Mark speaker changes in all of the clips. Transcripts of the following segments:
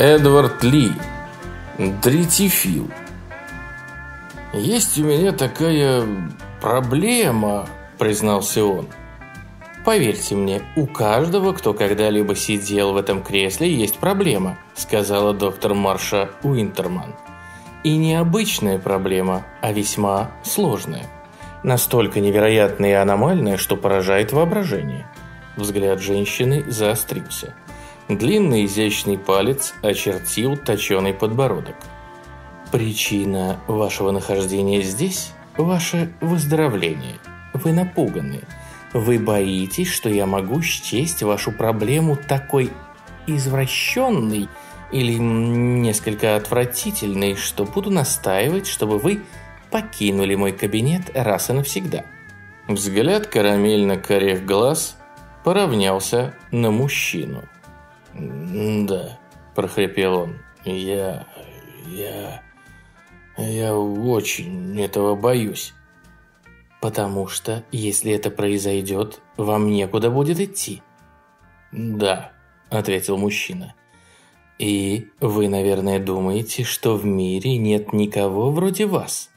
Speaker 1: Эдвард Ли. Дритифил. «Есть у меня такая проблема», – признался он. «Поверьте мне, у каждого, кто когда-либо сидел в этом кресле, есть проблема», – сказала доктор Марша Уинтерман. «И необычная проблема, а весьма сложная. Настолько невероятная и аномальная, что поражает воображение». Взгляд женщины заострился – Длинный изящный палец очертил точеный подбородок. «Причина вашего нахождения здесь – ваше выздоровление. Вы напуганы. Вы боитесь, что я могу счесть вашу проблему такой извращенной или несколько отвратительной, что буду настаивать, чтобы вы покинули мой кабинет раз и навсегда». Взгляд карамельно-корих глаз поравнялся на мужчину – «Да», – прохрипел он, – «я... я... я очень этого боюсь». «Потому что, если это произойдет, вам некуда будет идти». «Да», – ответил мужчина. «И вы, наверное, думаете, что в мире нет никого вроде вас.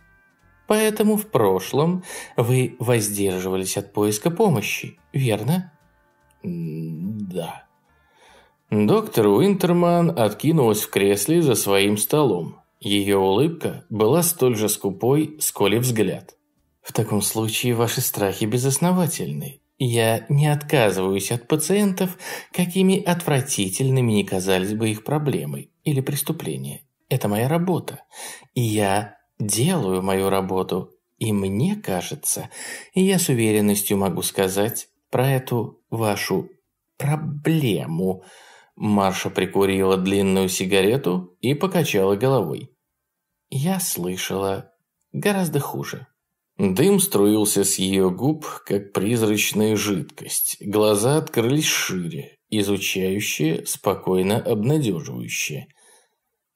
Speaker 1: Поэтому в прошлом вы воздерживались от поиска помощи, верно?» «Да», Доктор Уинтерман откинулась в кресле за своим столом. Ее улыбка была столь же скупой, сколь и взгляд. «В таком случае ваши страхи безосновательны. Я не отказываюсь от пациентов, какими отвратительными не казались бы их проблемы или преступления. Это моя работа. И я делаю мою работу. И мне кажется, и я с уверенностью могу сказать про эту вашу проблему – Марша прикурила длинную сигарету и покачала головой. «Я слышала. Гораздо хуже». Дым струился с ее губ, как призрачная жидкость. Глаза открылись шире, изучающие, спокойно обнадеживающие.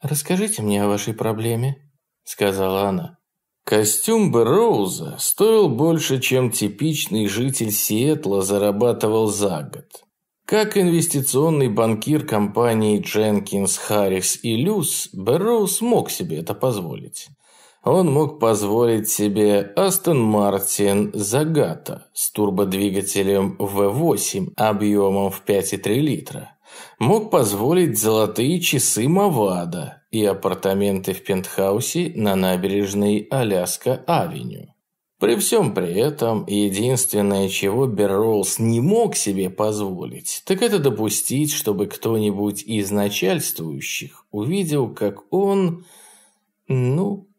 Speaker 1: «Расскажите мне о вашей проблеме», — сказала она. Костюм Берроуза стоил больше, чем типичный житель Сиэтла зарабатывал за год. Как инвестиционный банкир компании Дженкинс, Харрис и Люс, Берроуз мог себе это позволить. Он мог позволить себе Aston Martin Zagato с турбодвигателем V8 объемом в 5,3 литра. Мог позволить золотые часы Мавада и апартаменты в пентхаусе на набережной Аляска-Авеню. При всем при этом, единственное, чего Берроуз не мог себе позволить, так это допустить, чтобы кто-нибудь из начальствующих увидел, как он... Ну...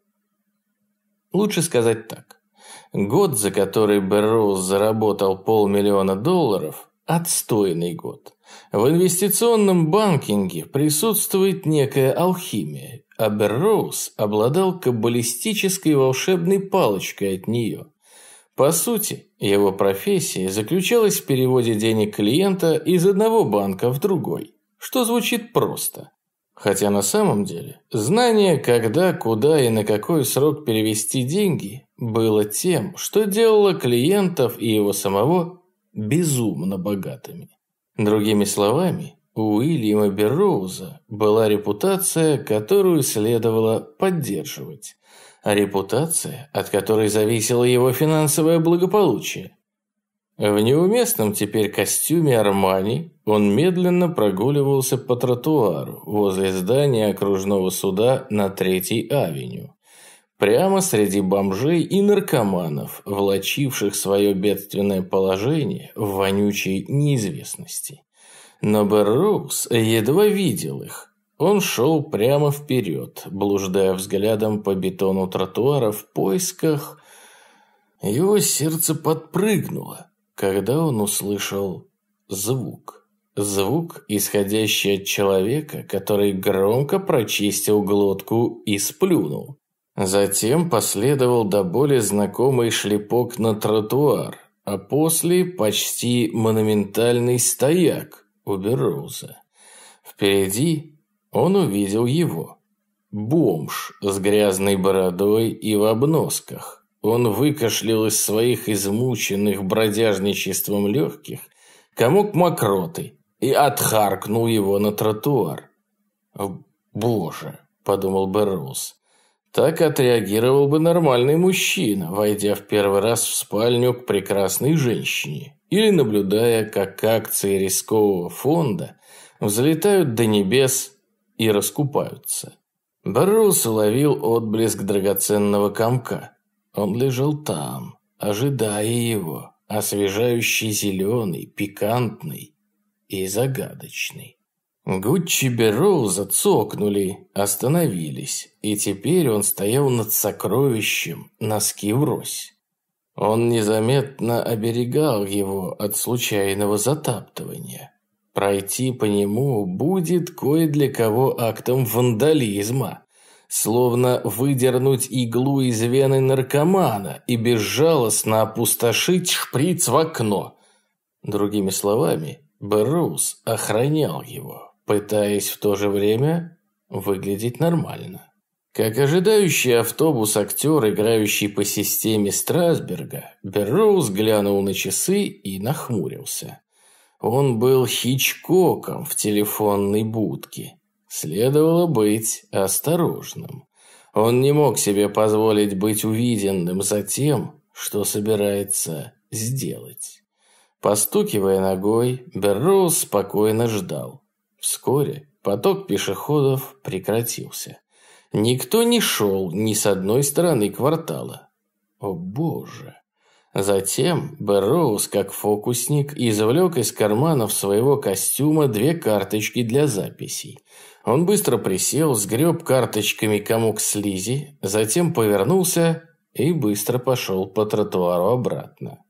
Speaker 1: Лучше сказать так. Год, за который Берроуз заработал полмиллиона долларов, отстойный год. В инвестиционном банкинге присутствует некая алхимия. Аберроуз обладал каббалистической волшебной палочкой от нее. По сути, его профессия заключалась в переводе денег клиента из одного банка в другой, что звучит просто. Хотя на самом деле знание, когда, куда и на какой срок перевести деньги, было тем, что делало клиентов и его самого безумно богатыми. Другими словами, у Уильяма Берроуза была репутация, которую следовало поддерживать. а Репутация, от которой зависело его финансовое благополучие. В неуместном теперь костюме Армани он медленно прогуливался по тротуару возле здания окружного суда на Третьей авеню. Прямо среди бомжей и наркоманов, влачивших свое бедственное положение в вонючей неизвестности. Но Берроуз едва видел их. Он шел прямо вперед, блуждая взглядом по бетону тротуара в поисках... Его сердце подпрыгнуло, когда он услышал звук. Звук, исходящий от человека, который громко прочистил глотку и сплюнул. Затем последовал до боли знакомый шлепок на тротуар, а после почти монументальный стояк у Берроуза. Впереди он увидел его. Бомж с грязной бородой и в обносках. Он выкашлял из своих измученных бродяжничеством легких комок мокроты и отхаркнул его на тротуар. «Боже!» – подумал Берроуз. Так отреагировал бы нормальный мужчина, войдя в первый раз в спальню к прекрасной женщине или наблюдая, как акции рискового фонда взлетают до небес и раскупаются. Баррус уловил отблеск драгоценного комка. Он лежал там, ожидая его, освежающий зеленый, пикантный и загадочный. Гуччи Берроу зацокнули, остановились, и теперь он стоял над сокровищем, носки врозь. Он незаметно оберегал его от случайного затаптывания. Пройти по нему будет кое для кого актом вандализма, словно выдернуть иглу из вены наркомана и безжалостно опустошить шприц в окно. Другими словами, Берроуз охранял его пытаясь в то же время выглядеть нормально. Как ожидающий автобус актер, играющий по системе Страсберга, Берроуз глянул на часы и нахмурился. Он был Хичкоком в телефонной будке. Следовало быть осторожным. Он не мог себе позволить быть увиденным за тем, что собирается сделать. Постукивая ногой, Берроуз спокойно ждал. Вскоре поток пешеходов прекратился. Никто не шел ни с одной стороны квартала. О боже! Затем Берроуз, как фокусник, извлек из карманов своего костюма две карточки для записей. Он быстро присел, сгреб карточками комок слизи, затем повернулся и быстро пошел по тротуару обратно.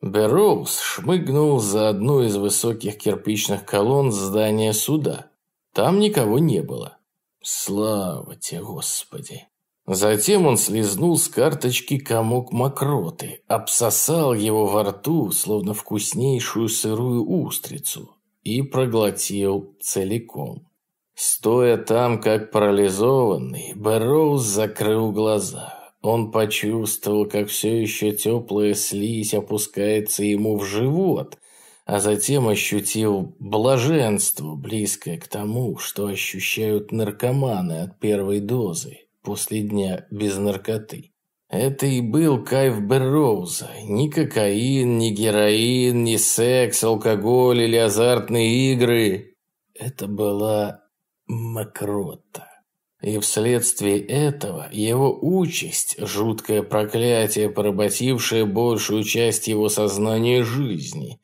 Speaker 1: Берроуз шмыгнул за одну из высоких кирпичных колонн здания суда. Там никого не было. Слава тебе, Господи! Затем он слезнул с карточки комок мокроты, обсосал его во рту, словно вкуснейшую сырую устрицу, и проглотил целиком. Стоя там, как парализованный, Берроуз закрыл глаза. Он почувствовал, как все еще теплая слизь опускается ему в живот, а затем ощутил блаженство, близкое к тому, что ощущают наркоманы от первой дозы после дня без наркоты. Это и был кайф Берроуза. Ни кокаин, ни героин, ни секс, алкоголь или азартные игры. Это была мокрота. И вследствие этого его участь, жуткое проклятие, поработившее большую часть его сознания жизни,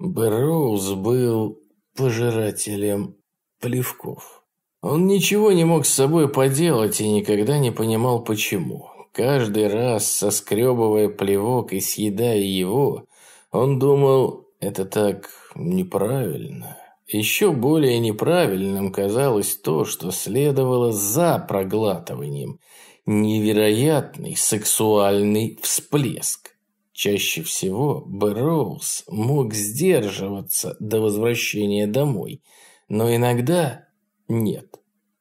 Speaker 1: Броуз был пожирателем плевков. Он ничего не мог с собой поделать и никогда не понимал почему. Каждый раз, соскребывая плевок и съедая его, он думал, это так неправильно. Еще более неправильным казалось то, что следовало за проглатыванием. Невероятный сексуальный всплеск. Чаще всего Бэрроуз мог сдерживаться до возвращения домой, но иногда нет.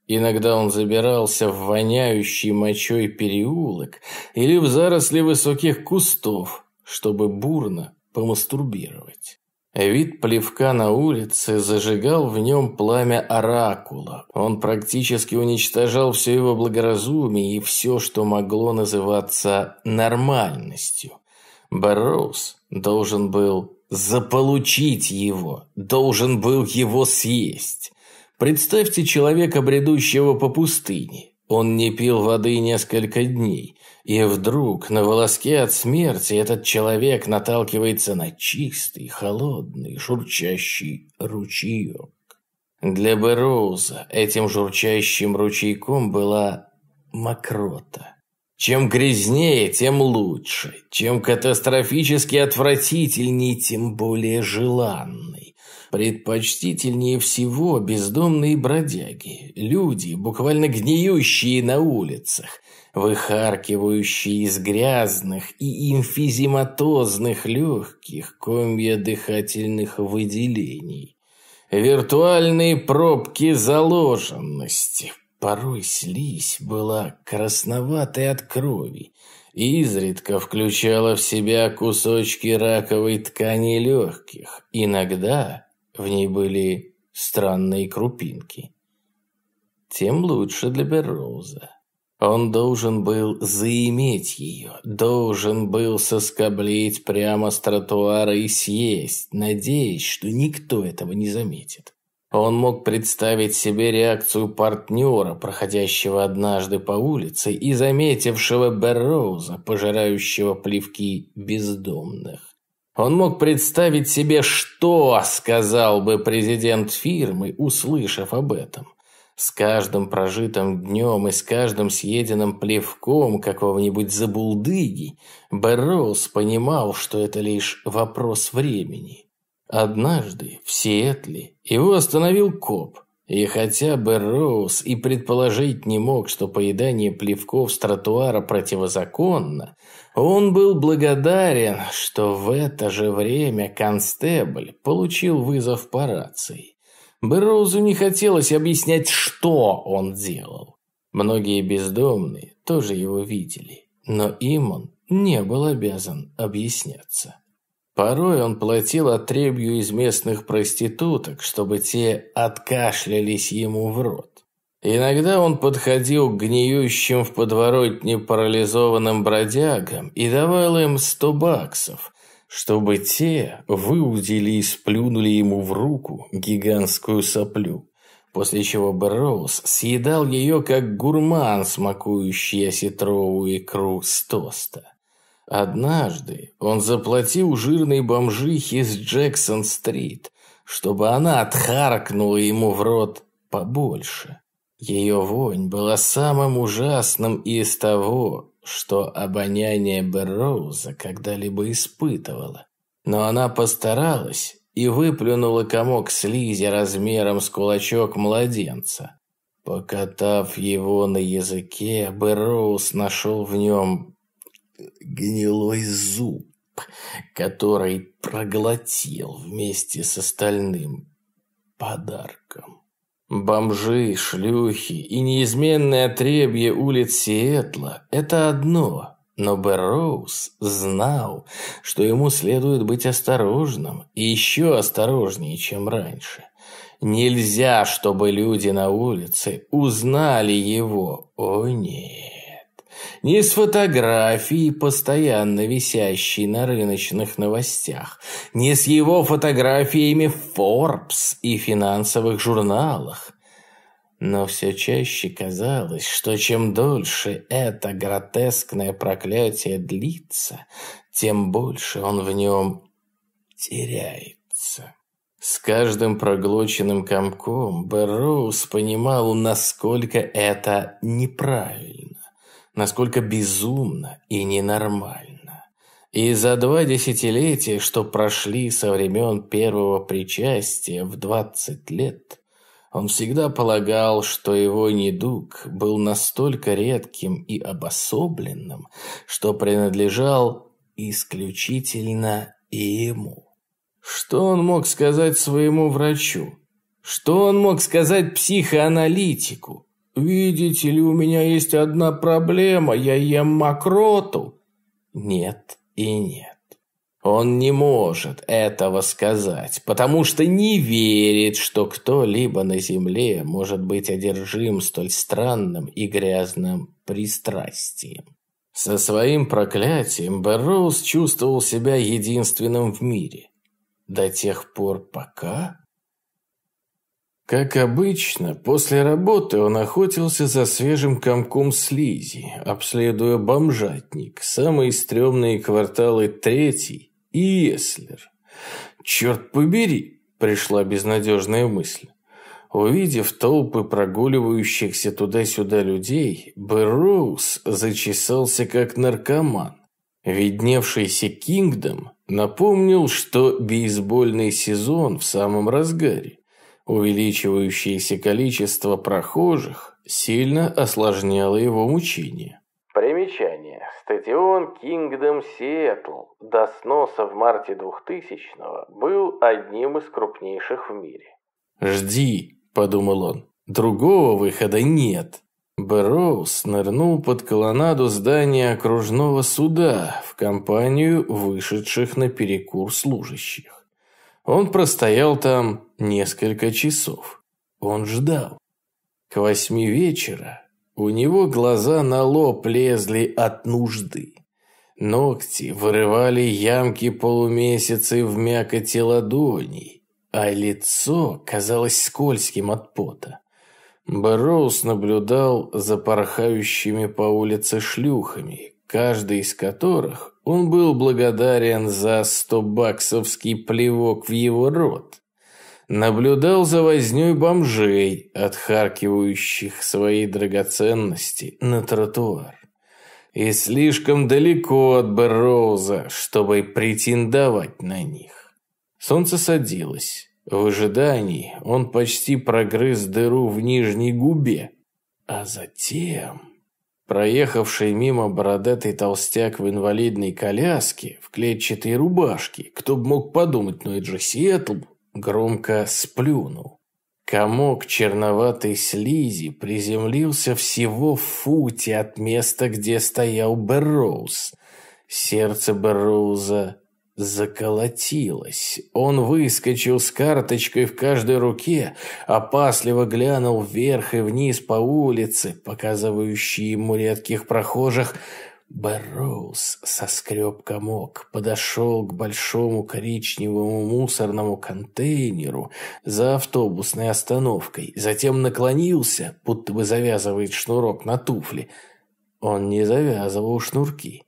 Speaker 1: Иногда он забирался в воняющий мочой переулок или в заросли высоких кустов, чтобы бурно помастурбировать. Вид плевка на улице зажигал в нем пламя оракула. Он практически уничтожал все его благоразумие и все, что могло называться нормальностью. Барроуз должен был заполучить его, должен был его съесть. Представьте человека, бредущего по пустыне. Он не пил воды несколько дней. И вдруг на волоске от смерти этот человек наталкивается на чистый, холодный, журчащий ручеек. Для Бероуза этим журчащим ручейком была мокрота. Чем грязнее, тем лучше. Чем катастрофически отвратительней, тем более желанный. Предпочтительнее всего бездомные бродяги, люди, буквально гниющие на улицах, выхаркивающие из грязных и эмфизематозных легких комья дыхательных выделений. Виртуальные пробки заложенности. Порой слизь была красноватой от крови, изредка включала в себя кусочки раковой ткани легких, иногда в ней были странные крупинки. Тем лучше для Берроуза. Он должен был заиметь ее, должен был соскоблить прямо с тротуара и съесть, надеясь, что никто этого не заметит. Он мог представить себе реакцию партнера, проходящего однажды по улице и заметившего Берроуза, пожирающего плевки бездомных. Он мог представить себе, что сказал бы президент фирмы, услышав об этом. С каждым прожитым днем и с каждым съеденным плевком какого-нибудь забулдыги Берроуз понимал, что это лишь вопрос времени. Однажды в Сиэтле его остановил коп – и хотя Берроуз и предположить не мог, что поедание плевков с тротуара противозаконно, он был благодарен, что в это же время констебль получил вызов по рации. Берроузу не хотелось объяснять, что он делал. Многие бездомные тоже его видели, но им он не был обязан объясняться. Порой он платил отребью из местных проституток, чтобы те откашлялись ему в рот. Иногда он подходил к гниющим в подворотне парализованным бродягам и давал им сто баксов, чтобы те выудили и сплюнули ему в руку гигантскую соплю после чего Броуз съедал ее, как гурман, смакующий осетровую икру с тоста. Однажды он заплатил жирной бомжихе с Джексон-стрит, чтобы она отхаркнула ему в рот побольше. Ее вонь была самым ужасным из того, что обоняние Берроуза когда-либо испытывало. Но она постаралась и выплюнула комок слизи размером с кулачок младенца. Покатав его на языке, Берроуз нашел в нем гнилой зуб, который проглотил вместе с остальным подарком. Бомжи, шлюхи и неизменное отребье улиц Сиэтла – это одно, но Берроуз знал, что ему следует быть осторожным и еще осторожнее, чем раньше. Нельзя, чтобы люди на улице узнали его. О нет не с фотографии, постоянно висящей на рыночных новостях, не с его фотографиями в Forbes и финансовых журналах. Но все чаще казалось, что чем дольше это гротескное проклятие длится, тем больше он в нем теряется. С каждым проглоченным комком Берроуз понимал, насколько это неправильно насколько безумно и ненормально. И за два десятилетия, что прошли со времен первого причастия в 20 лет, он всегда полагал, что его недуг был настолько редким и обособленным, что принадлежал исключительно ему. Что он мог сказать своему врачу? Что он мог сказать психоаналитику? «Видите ли, у меня есть одна проблема. Я ем мокроту». «Нет и нет. Он не может этого сказать, потому что не верит, что кто-либо на земле может быть одержим столь странным и грязным пристрастием. Со своим проклятием Берроуз чувствовал себя единственным в мире. До тех пор, пока как обычно, после работы он охотился за свежим комком слизи, обследуя бомжатник, самые стрёмные кварталы Третий и Эслер. «Черт побери!» – пришла безнадежная мысль. Увидев толпы прогуливающихся туда-сюда людей, Берроуз зачесался как наркоман. Видневшийся Кингдом напомнил, что бейсбольный сезон в самом разгаре. Увеличивающееся количество прохожих сильно осложняло его мучение. Примечание. Стадион Кингдом Seattle до сноса в марте 2000-го был одним из крупнейших в мире. «Жди», – подумал он, – «другого выхода нет». Бэрроуз нырнул под колоннаду здания окружного суда в компанию вышедших на перекур служащих. Он простоял там несколько часов. Он ждал. К восьми вечера у него глаза на лоб лезли от нужды. Ногти вырывали ямки полумесяцы в мякоти ладоней, а лицо казалось скользким от пота. Барроуз наблюдал за порхающими по улице шлюхами, каждый из которых он был благодарен за стобаксовский плевок в его рот. Наблюдал за вознёй бомжей, отхаркивающих свои драгоценности на тротуар. И слишком далеко от Берроуза, чтобы претендовать на них. Солнце садилось. В ожидании он почти прогрыз дыру в нижней губе. А затем... Проехавший мимо бородатый толстяк в инвалидной коляске, в клетчатой рубашке, кто бы мог подумать, но ну это же Сиэтл, громко сплюнул. Комок черноватой слизи приземлился всего в футе от места, где стоял Берроуз. Сердце Берроуза Заколотилось. Он выскочил с карточкой в каждой руке, опасливо глянул вверх и вниз по улице, показывающей ему редких прохожих. Бэрроуз соскреб комок, подошел к большому коричневому мусорному контейнеру за автобусной остановкой, затем наклонился, будто бы завязывает шнурок на туфли. Он не завязывал шнурки.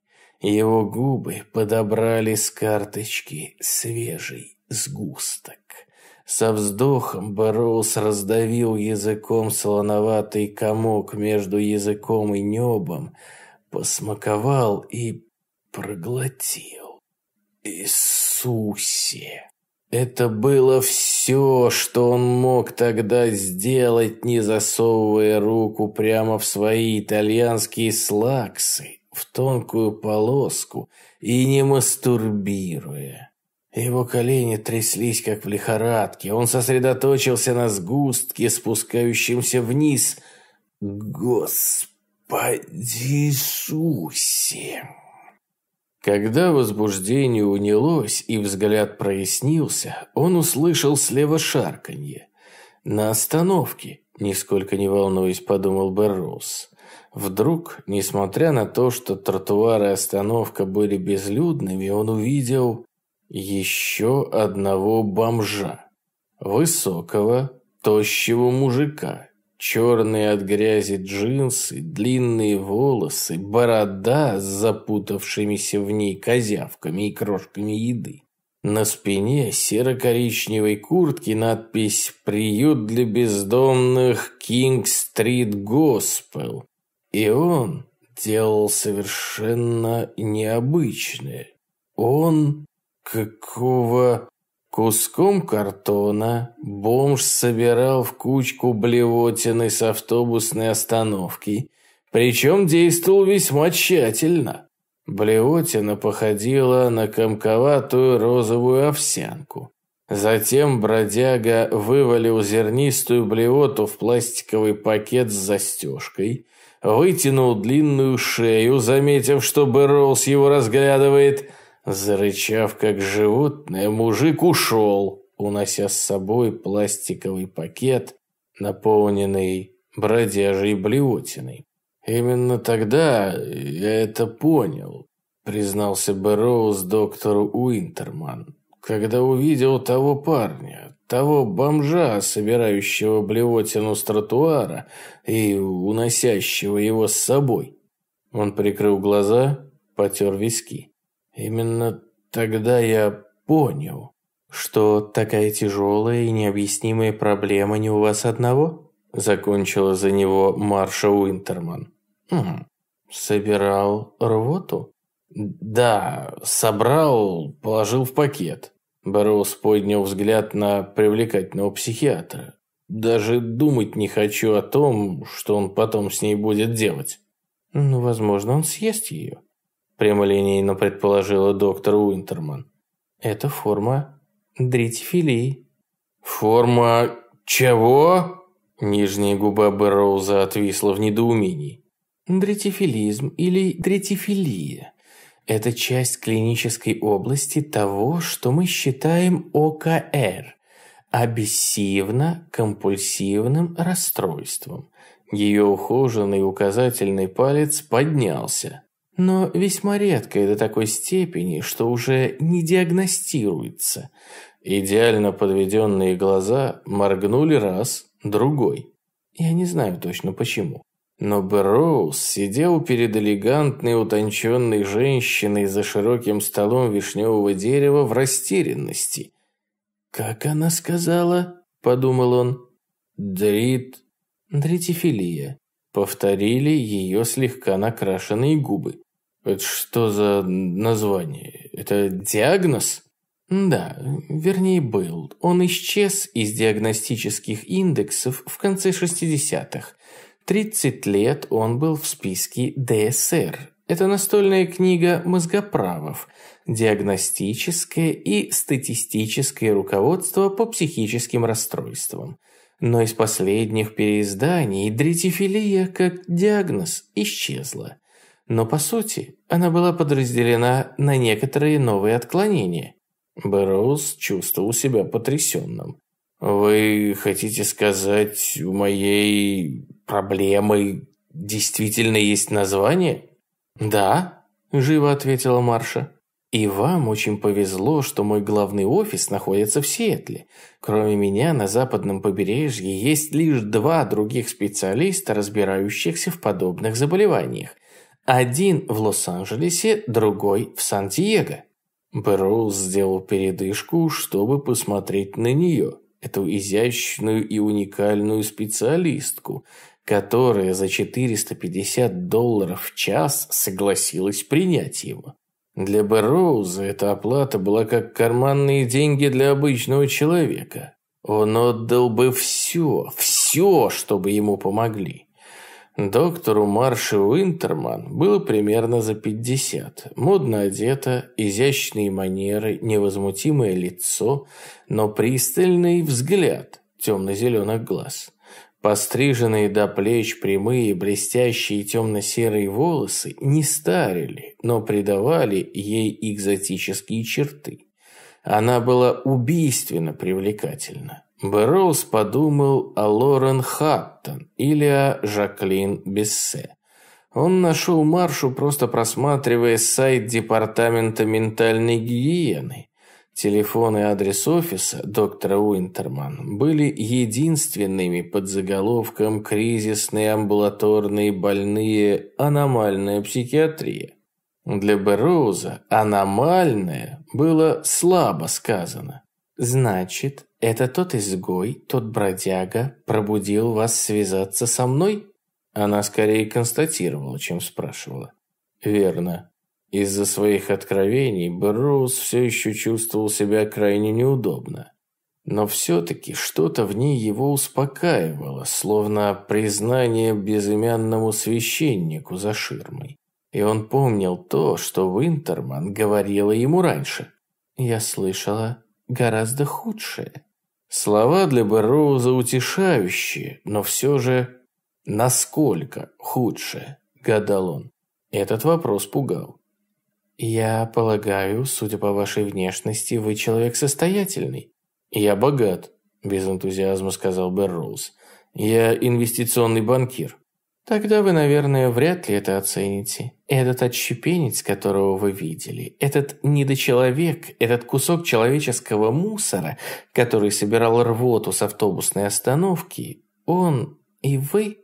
Speaker 1: Его губы подобрали с карточки свежий сгусток. Со вздохом Бароус раздавил языком солоноватый комок между языком и небом, посмаковал и проглотил. Иисусе! Это было все, что он мог тогда сделать, не засовывая руку прямо в свои итальянские слаксы в тонкую полоску и не мастурбируя. Его колени тряслись, как в лихорадке. Он сосредоточился на сгустке, спускающемся вниз. Господи Иисусе! Когда возбуждение унялось и взгляд прояснился, он услышал слева шарканье. «На остановке», — нисколько не волнуясь, подумал Берроуз. Вдруг, несмотря на то, что тротуары и остановка были безлюдными, он увидел еще одного бомжа. Высокого, тощего мужика. Черные от грязи джинсы, длинные волосы, борода с запутавшимися в ней козявками и крошками еды. На спине серо-коричневой куртки надпись «Приют для бездомных Кинг-стрит Госпел». И он делал совершенно необычное. Он какого куском картона бомж собирал в кучку блевотины с автобусной остановки, причем действовал весьма тщательно. Блевотина походила на комковатую розовую овсянку. Затем бродяга вывалил зернистую блевоту в пластиковый пакет с застежкой – вытянул длинную шею, заметив, что Берроуз его разглядывает. Зарычав как животное, мужик ушел, унося с собой пластиковый пакет, наполненный бродяжей блевотиной. «Именно тогда я это понял», – признался Берроуз доктору Уинтерман, «когда увидел того парня, того бомжа, собирающего блевотину с тротуара и уносящего его с собой. Он прикрыл глаза, потер виски. Именно тогда я понял, что такая тяжелая и необъяснимая проблема не у вас одного, закончила за него Марша Уинтерман. Хм, собирал рвоту? Да, собрал, положил в пакет. Барроуз поднял взгляд на привлекательного психиатра. Даже думать не хочу о том, что он потом с ней будет делать. Ну, возможно, он съест ее. Прямолинейно предположила доктор Уинтерман. Это форма дритифилии. Форма чего? Нижняя губа Бэрроуза отвисла в недоумении. Дритифилизм или дритифилия. Это часть клинической области того, что мы считаем ОКР – обессивно-компульсивным расстройством. Ее ухоженный указательный палец поднялся, но весьма редко до такой степени, что уже не диагностируется. Идеально подведенные глаза моргнули раз, другой. Я не знаю точно почему. Но Берроуз сидел перед элегантной утонченной женщиной за широким столом вишневого дерева в растерянности. «Как она сказала?» – подумал он. «Дрит...» «Дритифилия», – повторили ее слегка накрашенные губы. «Это что за название? Это диагноз?» Да, вернее был. Он исчез из диагностических индексов в конце 60-х. 30 лет он был в списке ДСР. Это настольная книга мозгоправов, диагностическое и статистическое руководство по психическим расстройствам. Но из последних переизданий дритифилия как диагноз исчезла. Но по сути она была подразделена на некоторые новые отклонения. Бэрроуз чувствовал себя потрясенным. «Вы хотите сказать, в моей проблемы действительно есть название?» «Да», – живо ответила Марша. «И вам очень повезло, что мой главный офис находится в Сиэтле. Кроме меня, на западном побережье есть лишь два других специалиста, разбирающихся в подобных заболеваниях. Один в Лос-Анджелесе, другой в Сан-Диего». Броуз сделал передышку, чтобы посмотреть на нее, эту изящную и уникальную специалистку, которая за 450 долларов в час согласилась принять его. Для Берроуза эта оплата была как карманные деньги для обычного человека. Он отдал бы все, все, чтобы ему помогли. Доктору Марше Уинтерман было примерно за 50. Модно одета, изящные манеры, невозмутимое лицо, но пристальный взгляд темно-зеленых глаз – Постриженные до плеч прямые, блестящие темно-серые волосы не старили, но придавали ей экзотические черты. Она была убийственно привлекательна. Берроуз подумал о Лорен Хаттон или о Жаклин Бессе. Он нашел Маршу, просто просматривая сайт Департамента ментальной гигиены – Телефон и адрес офиса доктора Уинтерман были единственными под заголовком «Кризисные амбулаторные больные. Аномальная психиатрия». Для Берроуза «аномальное» было слабо сказано. «Значит, это тот изгой, тот бродяга пробудил вас связаться со мной?» Она скорее констатировала, чем спрашивала. «Верно», из-за своих откровений Берроуз все еще чувствовал себя крайне неудобно. Но все-таки что-то в ней его успокаивало, словно признание безымянному священнику за ширмой. И он помнил то, что Винтерман говорила ему раньше. «Я слышала гораздо худшее». Слова для Берроуза утешающие, но все же «насколько худшее?» – гадал он. Этот вопрос пугал. «Я полагаю, судя по вашей внешности, вы человек состоятельный». «Я богат», – без энтузиазма сказал Берроуз. «Я инвестиционный банкир». Тогда вы, наверное, вряд ли это оцените. Этот отщепенец, которого вы видели, этот недочеловек, этот кусок человеческого мусора, который собирал рвоту с автобусной остановки, он и вы,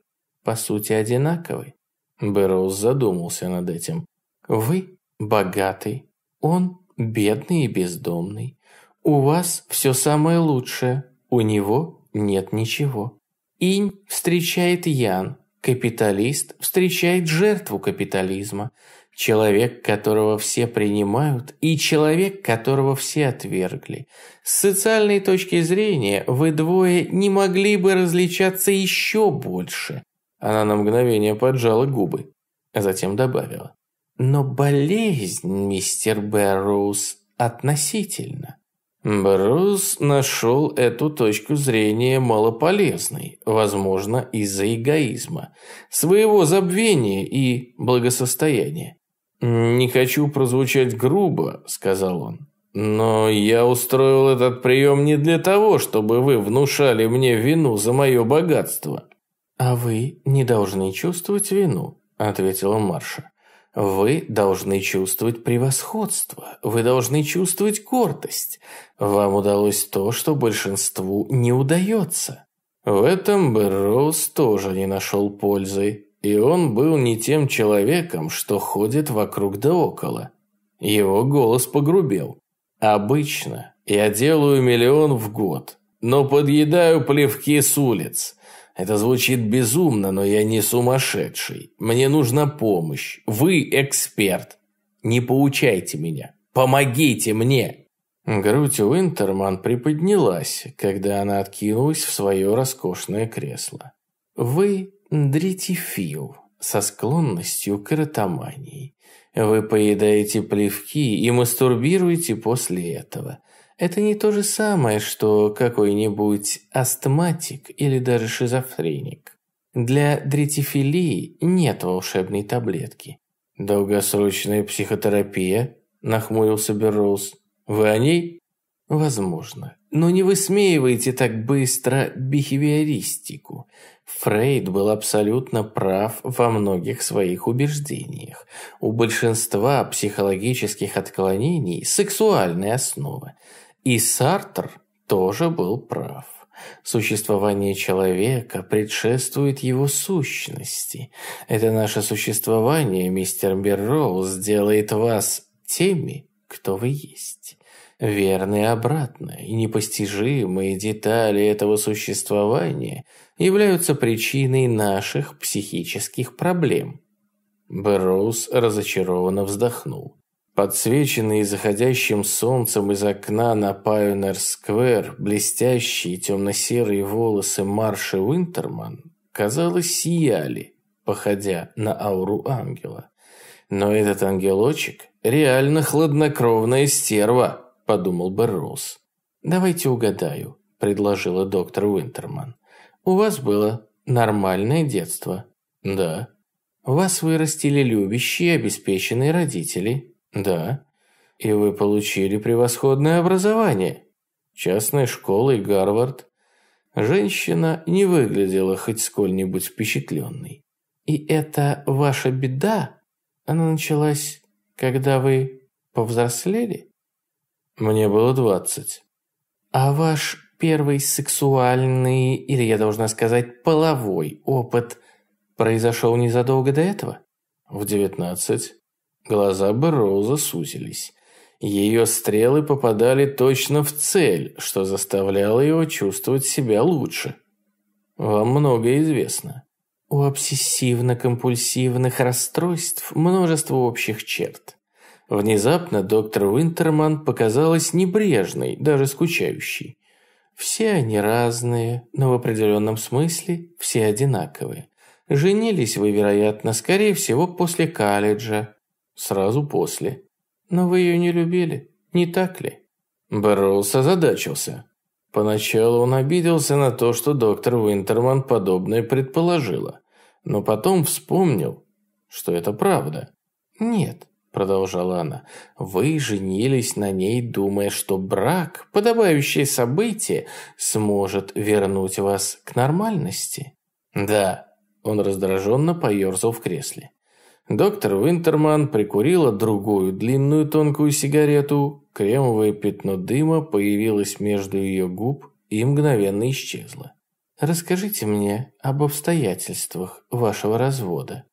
Speaker 1: по сути, одинаковы. Берроуз задумался над этим. Вы богатый, он бедный и бездомный. У вас все самое лучшее, у него нет ничего. Инь встречает Ян, капиталист встречает жертву капитализма, человек, которого все принимают, и человек, которого все отвергли. С социальной точки зрения вы двое не могли бы различаться еще больше. Она на мгновение поджала губы, а затем добавила. Но болезнь, мистер Берроуз, относительно. Брус нашел эту точку зрения малополезной, возможно, из-за эгоизма, своего забвения и благосостояния. «Не хочу прозвучать грубо», — сказал он, — «но я устроил этот прием не для того, чтобы вы внушали мне вину за мое богатство». «А вы не должны чувствовать вину», — ответила Марша. Вы должны чувствовать превосходство, вы должны чувствовать гордость. Вам удалось то, что большинству не удается. В этом Берроуз тоже не нашел пользы, и он был не тем человеком, что ходит вокруг да около. Его голос погрубел. «Обычно я делаю миллион в год, но подъедаю плевки с улиц». Это звучит безумно, но я не сумасшедший. Мне нужна помощь. Вы эксперт. Не поучайте меня. Помогите мне!» Грудь Уинтерман приподнялась, когда она откинулась в свое роскошное кресло. «Вы дритифил со склонностью к эротомании. Вы поедаете плевки и мастурбируете после этого. Это не то же самое, что какой-нибудь астматик или даже шизофреник. Для дретифилии нет волшебной таблетки. «Долгосрочная психотерапия?» – нахмурился Берроуз. «Вы о ней?» «Возможно. Но не высмеивайте так быстро бихевиористику. Фрейд был абсолютно прав во многих своих убеждениях. У большинства психологических отклонений сексуальная основа. И Сартр тоже был прав. Существование человека предшествует его сущности. Это наше существование, мистер Берроуз, делает вас теми, кто вы есть. Верно и и непостижимые детали этого существования являются причиной наших психических проблем. Берроуз разочарованно вздохнул. Подсвеченный заходящим солнцем из окна на Пайонер-сквер, блестящие темно-серые волосы Марши Уинтерман, казалось, сияли, походя на ауру ангела. Но этот ангелочек реально хладнокровная стерва, подумал Берроуз. Давайте угадаю, предложила доктор Уинтерман. У вас было нормальное детство. Да. Вас вырастили любящие и обеспеченные родители, да. И вы получили превосходное образование. Частной школой Гарвард. Женщина не выглядела хоть сколь-нибудь впечатленной. И это ваша беда? Она началась, когда вы повзрослели? Мне было двадцать. А ваш первый сексуальный, или я должна сказать, половой опыт произошел незадолго до этого? В девятнадцать. Глаза Берроу сузились, Ее стрелы попадали точно в цель, что заставляло его чувствовать себя лучше. «Вам многое известно». У обсессивно-компульсивных расстройств множество общих черт. Внезапно доктор Уинтерман показалась небрежной, даже скучающей. Все они разные, но в определенном смысле все одинаковые. Женились вы, вероятно, скорее всего, после колледжа, сразу после. «Но вы ее не любили, не так ли?» Барроуз озадачился. Поначалу он обиделся на то, что доктор Уинтерман подобное предположила, но потом вспомнил, что это правда. «Нет», – продолжала она, – «вы женились на ней, думая, что брак, подобающее событие, сможет вернуть вас к нормальности». «Да», – он раздраженно поерзал в кресле. Доктор Винтерман прикурила другую длинную тонкую сигарету. Кремовое пятно дыма появилось между ее губ и мгновенно исчезло. «Расскажите мне об обстоятельствах вашего развода».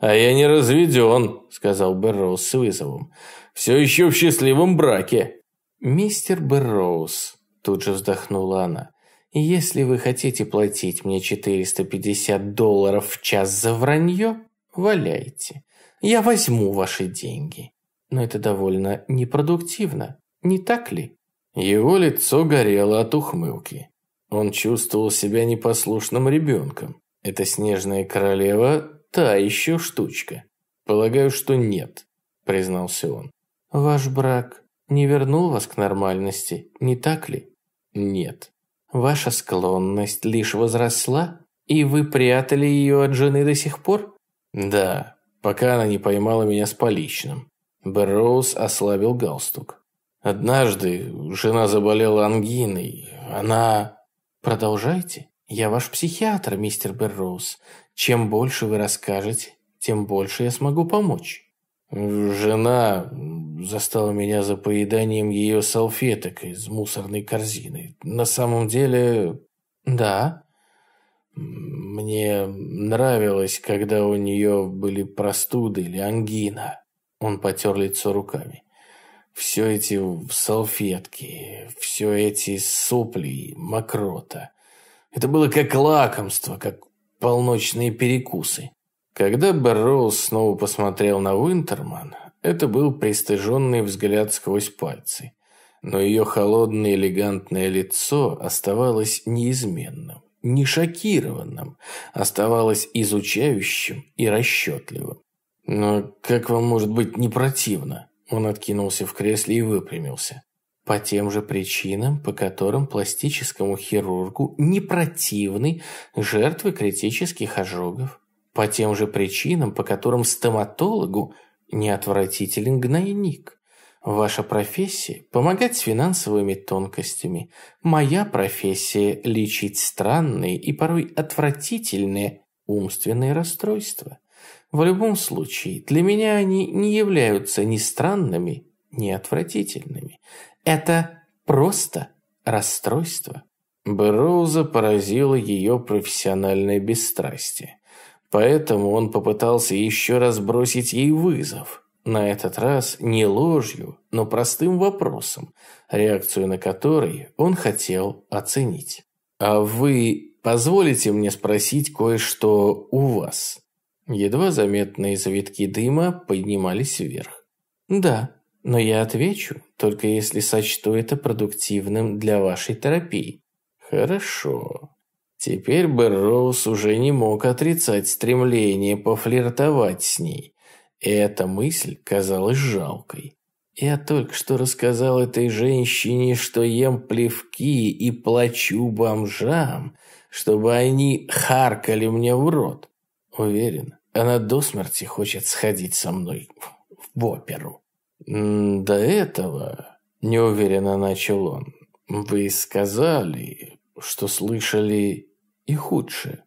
Speaker 1: «А я не разведен», — сказал Берроуз с вызовом. «Все еще в счастливом браке». «Мистер Берроуз», — тут же вздохнула она, — «если вы хотите платить мне 450 долларов в час за вранье, Валяйте. Я возьму ваши деньги. Но это довольно непродуктивно, не так ли? Его лицо горело от ухмылки. Он чувствовал себя непослушным ребенком. Эта снежная королева – та еще штучка. Полагаю, что нет, признался он. Ваш брак не вернул вас к нормальности, не так ли? Нет. Ваша склонность лишь возросла, и вы прятали ее от жены до сих пор? Да, пока она не поймала меня с поличным. Берроуз ослабил галстук. Однажды жена заболела ангиной. Она... Продолжайте. Я ваш психиатр, мистер Берроуз. Чем больше вы расскажете, тем больше я смогу помочь. Жена застала меня за поеданием ее салфеток из мусорной корзины. На самом деле... Да, мне нравилось, когда у нее были простуды или ангина. Он потер лицо руками. Все эти салфетки, все эти сопли, мокрота. Это было как лакомство, как полночные перекусы. Когда Берроуз снова посмотрел на Уинтерман, это был пристыженный взгляд сквозь пальцы. Но ее холодное элегантное лицо оставалось неизменным не шокированным, оставалось изучающим и расчетливым. «Но как вам может быть не противно?» Он откинулся в кресле и выпрямился. По тем же причинам, по которым пластическому хирургу не противны жертвы критических ожогов. По тем же причинам, по которым стоматологу не неотвратителен гнойник. Ваша профессия – помогать с финансовыми тонкостями. Моя профессия – лечить странные и порой отвратительные умственные расстройства. В любом случае, для меня они не являются ни странными, ни отвратительными. Это просто расстройство. Бероуза поразило ее профессиональное бесстрастие. Поэтому он попытался еще раз бросить ей вызов – на этот раз не ложью, но простым вопросом, реакцию на который он хотел оценить. «А вы позволите мне спросить кое-что у вас?» Едва заметные завитки дыма поднимались вверх. «Да, но я отвечу, только если сочту это продуктивным для вашей терапии». «Хорошо». Теперь бы Роуз уже не мог отрицать стремление пофлиртовать с ней. И эта мысль казалась жалкой. Я только что рассказал этой женщине, что ем плевки и плачу бомжам, чтобы они харкали мне в рот. Уверен, она до смерти хочет сходить со мной в оперу. До этого, неуверенно начал он, вы сказали, что слышали и худшее.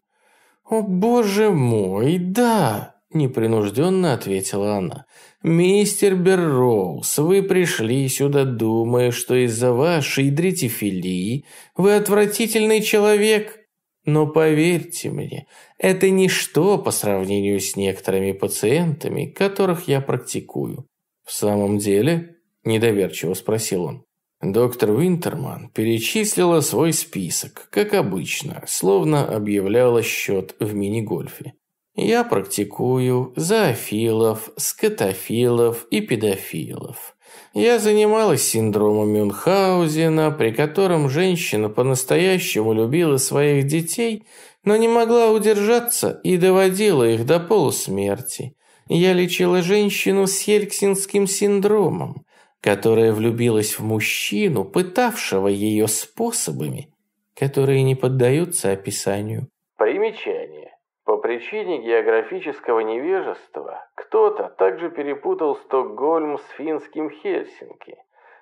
Speaker 1: О боже мой, да! Непринужденно ответила она. «Мистер Берроуз, вы пришли сюда, думая, что из-за вашей дретифилии вы отвратительный человек. Но поверьте мне, это ничто по сравнению с некоторыми пациентами, которых я практикую». «В самом деле?» – недоверчиво спросил он. Доктор Винтерман перечислила свой список, как обычно, словно объявляла счет в мини-гольфе. Я практикую зоофилов, скотофилов и педофилов. Я занималась синдромом Мюнхгаузена, при котором женщина по-настоящему любила своих детей, но не могла удержаться и доводила их до полусмерти. Я лечила женщину с хельксинским синдромом, которая влюбилась в мужчину, пытавшего ее способами, которые не поддаются описанию. Примечание. По причине географического невежества кто-то также перепутал Стокгольм с финским Хельсинки,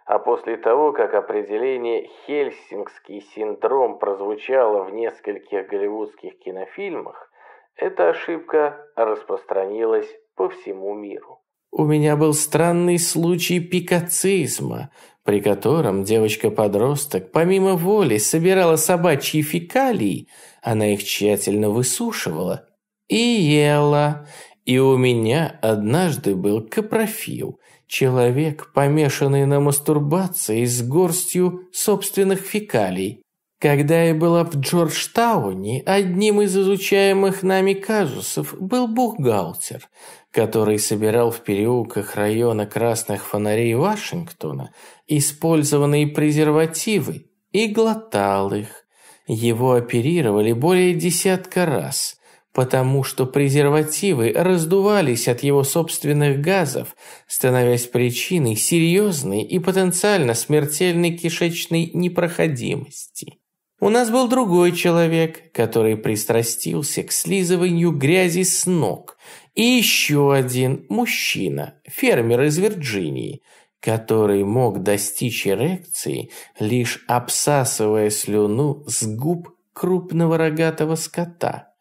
Speaker 1: а после того, как определение «хельсингский синдром» прозвучало в нескольких голливудских кинофильмах, эта ошибка распространилась по всему миру. У меня был странный случай пикацизма, при котором девочка-подросток помимо воли собирала собачьи фекалии, она их тщательно высушивала и ела. И у меня однажды был капрофил, человек, помешанный на мастурбации с горстью собственных фекалий. Когда я была в Джорджтауне, одним из изучаемых нами казусов был бухгалтер, который собирал в переулках района красных фонарей Вашингтона использованные презервативы и глотал их. Его оперировали более десятка раз, потому что презервативы раздувались от его собственных газов, становясь причиной серьезной и потенциально смертельной кишечной непроходимости. У нас был другой человек, который пристрастился к слизыванию грязи с ног. И еще один мужчина, фермер из Вирджинии, который мог достичь эрекции, лишь обсасывая слюну с губ крупного рогатого скота.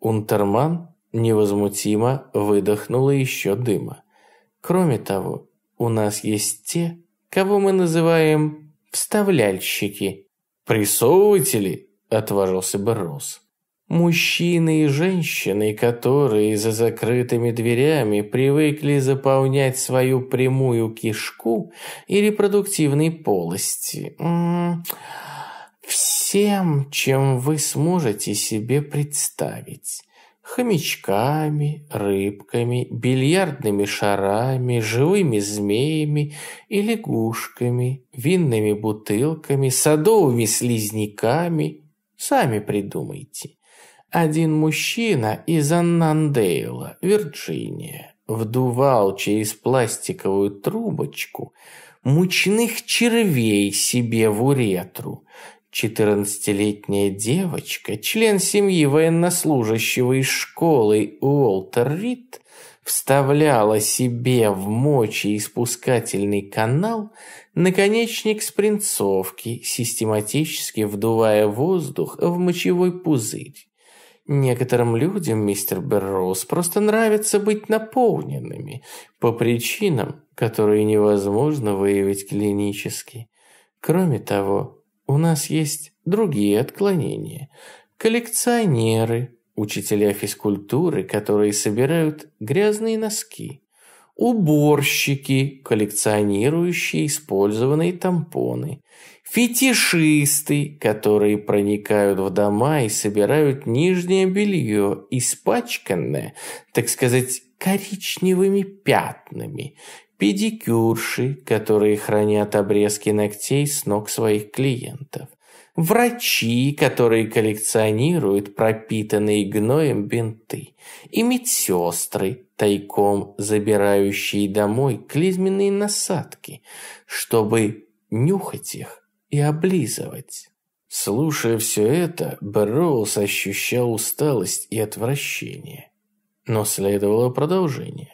Speaker 1: Унтерман невозмутимо выдохнула еще дыма. Кроме того, у нас есть те, кого мы называем «вставляльщики», «Прессовыватели?» – отважился бы Рус. «Мужчины и женщины, которые за закрытыми дверями привыкли заполнять свою прямую кишку и репродуктивные полости. М-м, всем, чем вы сможете себе представить» хомячками, рыбками, бильярдными шарами, живыми змеями и лягушками, винными бутылками, садовыми слизняками. Сами придумайте. Один мужчина из Аннандейла, Вирджиния, вдувал через пластиковую трубочку мучных червей себе в уретру, Четырнадцатилетняя девочка, член семьи военнослужащего из школы Уолтер Рид, вставляла себе в мочеиспускательный канал наконечник спринцовки, систематически вдувая воздух в мочевой пузырь. Некоторым людям, мистер Берроуз, просто нравится быть наполненными по причинам, которые невозможно выявить клинически. Кроме того, у нас есть другие отклонения. Коллекционеры, учителя физкультуры, которые собирают грязные носки, уборщики, коллекционирующие использованные тампоны, фетишисты, которые проникают в дома и собирают нижнее белье, испачканное, так сказать, коричневыми пятнами, педикюрши, которые хранят обрезки ногтей с ног своих клиентов, врачи, которые коллекционируют пропитанные гноем бинты, и медсестры, тайком забирающие домой клизменные насадки, чтобы нюхать их и облизывать. Слушая все это, Берроуз ощущал усталость и отвращение. Но следовало продолжение.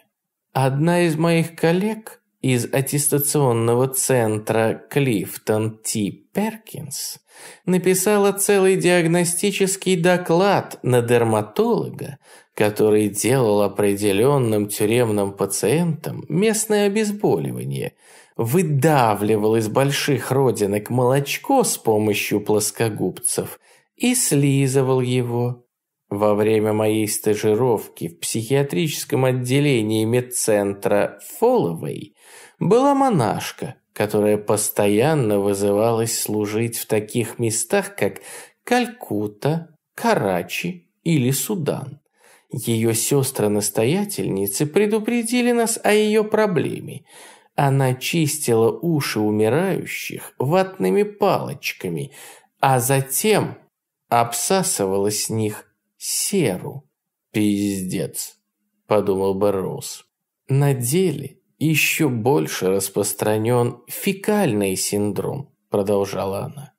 Speaker 1: Одна из моих коллег из аттестационного центра Клифтон Т. Перкинс написала целый диагностический доклад на дерматолога, который делал определенным тюремным пациентам местное обезболивание, выдавливал из больших родинок молочко с помощью плоскогубцев и слизывал его. Во время моей стажировки в психиатрическом отделении медцентра Фолловей была монашка, которая постоянно вызывалась служить в таких местах, как Калькутта, Карачи или Судан. Ее сестры-настоятельницы предупредили нас о ее проблеме. Она чистила уши умирающих ватными палочками, а затем обсасывала с них серу. «Пиздец», – подумал Барроуз. На деле еще больше распространен фекальный синдром, продолжала она.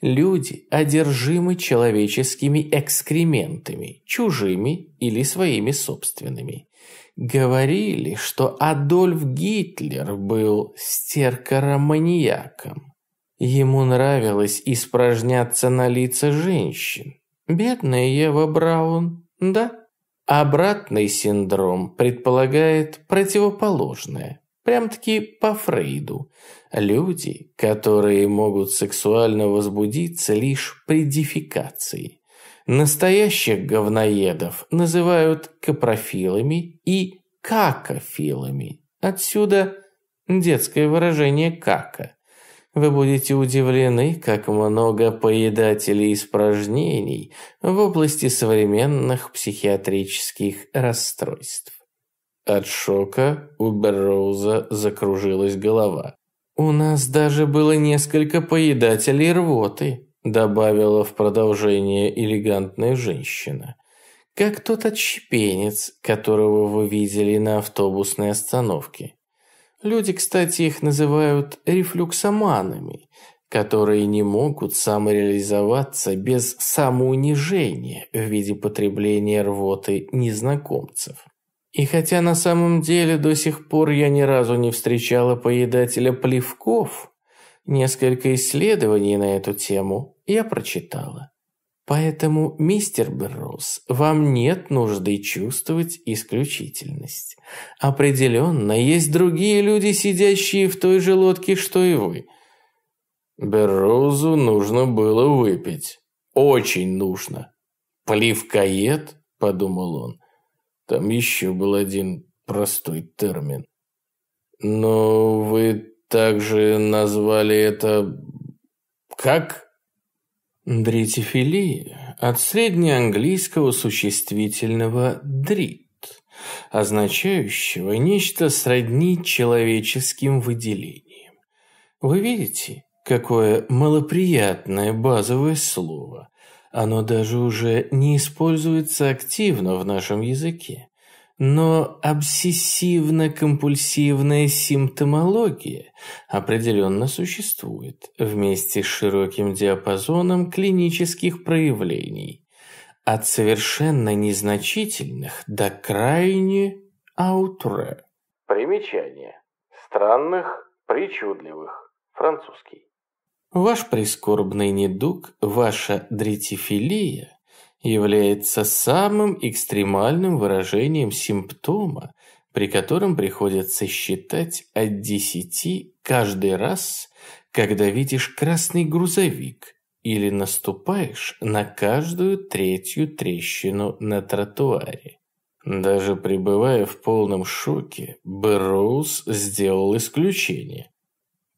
Speaker 1: Люди одержимы человеческими экскрементами, чужими или своими собственными. Говорили, что Адольф Гитлер был стеркороманьяком. Ему нравилось испражняться на лица женщин, Бедная Ева Браун, да? Обратный синдром предполагает противоположное. Прям-таки по Фрейду. Люди, которые могут сексуально возбудиться лишь при дефекации. Настоящих говноедов называют капрофилами и какофилами. Отсюда детское выражение «кака». Вы будете удивлены, как много поедателей испражнений в области современных психиатрических расстройств. От шока у Берроуза закружилась голова. «У нас даже было несколько поедателей рвоты», добавила в продолжение элегантная женщина. «Как тот отщепенец, которого вы видели на автобусной остановке. Люди, кстати, их называют рефлюксоманами, которые не могут самореализоваться без самоунижения в виде потребления рвоты незнакомцев. И хотя на самом деле до сих пор я ни разу не встречала поедателя плевков, несколько исследований на эту тему я прочитала. Поэтому, мистер Берроуз, вам нет нужды чувствовать исключительность. Определенно, есть другие люди, сидящие в той же лодке, что и вы. Берроузу нужно было выпить. Очень нужно. Плевкоед, подумал он. Там еще был один простой термин. Но вы также назвали это... Как? Дритифилия от среднеанглийского существительного «дрит», означающего нечто сродни человеческим выделениям. Вы видите, какое малоприятное базовое слово. Оно даже уже не используется активно в нашем языке но обсессивно-компульсивная симптомология определенно существует вместе с широким диапазоном клинических проявлений, от совершенно незначительных до крайне аутре. Примечание. Странных, причудливых. Французский. Ваш прискорбный недуг, ваша дретифилия является самым экстремальным выражением симптома, при котором приходится считать от десяти каждый раз, когда видишь красный грузовик или наступаешь на каждую третью трещину на тротуаре. Даже пребывая в полном шоке, Берроуз сделал исключение.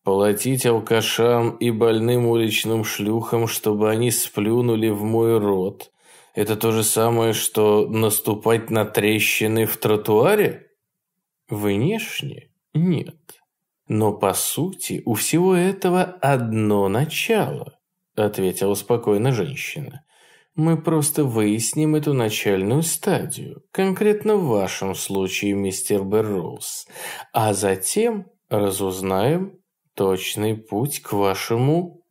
Speaker 1: Платить алкашам и больным уличным шлюхам, чтобы они сплюнули в мой рот, это то же самое, что наступать на трещины в тротуаре? Внешне нет. Но по сути у всего этого одно начало, ответила спокойно женщина. Мы просто выясним эту начальную стадию, конкретно в вашем случае, мистер Берроуз, а затем разузнаем точный путь к вашему...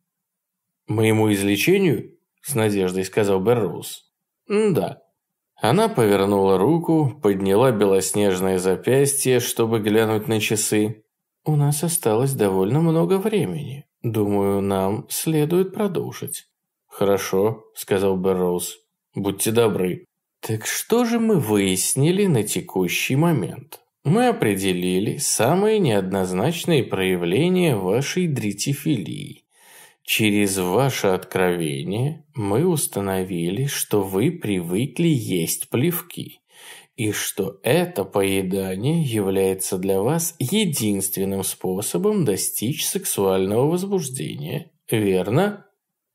Speaker 1: «Моему излечению?» – с надеждой сказал Берроуз. «Да». Она повернула руку, подняла белоснежное запястье, чтобы глянуть на часы. «У нас осталось довольно много времени. Думаю, нам следует продолжить». «Хорошо», – сказал Берроуз. «Будьте добры». Так что же мы выяснили на текущий момент? Мы определили самые неоднозначные проявления вашей дритифилии. Через ваше откровение мы установили, что вы привыкли есть плевки, и что это поедание является для вас единственным способом достичь сексуального возбуждения, верно?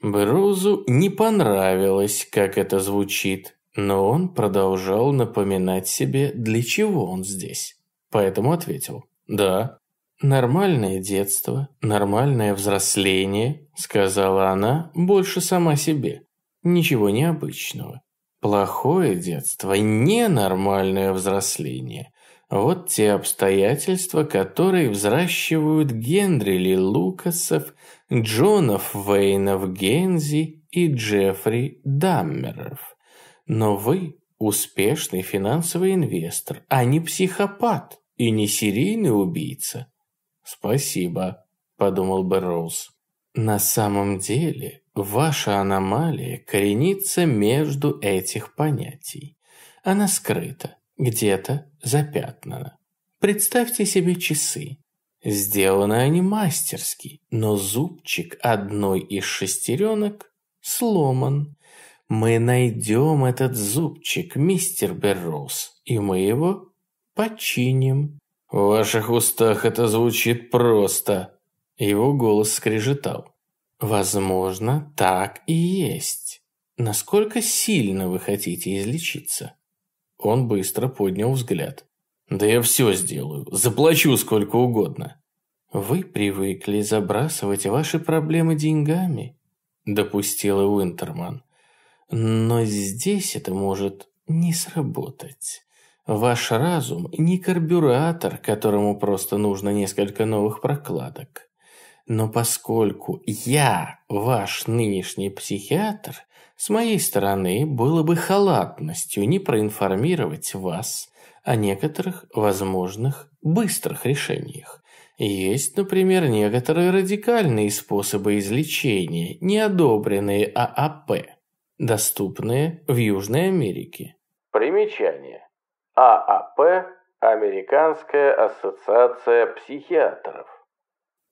Speaker 1: Брузу не понравилось, как это звучит, но он продолжал напоминать себе, для чего он здесь. Поэтому ответил «Да, «Нормальное детство, нормальное взросление», – сказала она больше сама себе. «Ничего необычного. Плохое детство, ненормальное взросление. Вот те обстоятельства, которые взращивают Генри Ли Лукасов, Джонов Вейнов Гензи и Джеффри Даммеров. Но вы – успешный финансовый инвестор, а не психопат и не серийный убийца». «Спасибо», – подумал Берроуз. «На самом деле, ваша аномалия коренится между этих понятий. Она скрыта, где-то запятнана. Представьте себе часы. Сделаны они мастерски, но зубчик одной из шестеренок сломан. Мы найдем этот зубчик, мистер Берроуз, и мы его починим. «В ваших устах это звучит просто!» Его голос скрежетал. «Возможно, так и есть. Насколько сильно вы хотите излечиться?» Он быстро поднял взгляд. «Да я все сделаю. Заплачу сколько угодно». «Вы привыкли забрасывать ваши проблемы деньгами», – допустила Уинтерман. «Но здесь это может не сработать. Ваш разум не карбюратор, которому просто нужно несколько новых прокладок. Но поскольку я ваш нынешний психиатр, с моей стороны было бы халатностью не проинформировать вас о некоторых возможных быстрых решениях. Есть, например, некоторые радикальные способы излечения, не одобренные ААП, доступные в Южной Америке. Примечание. ААП Американская ассоциация психиатров.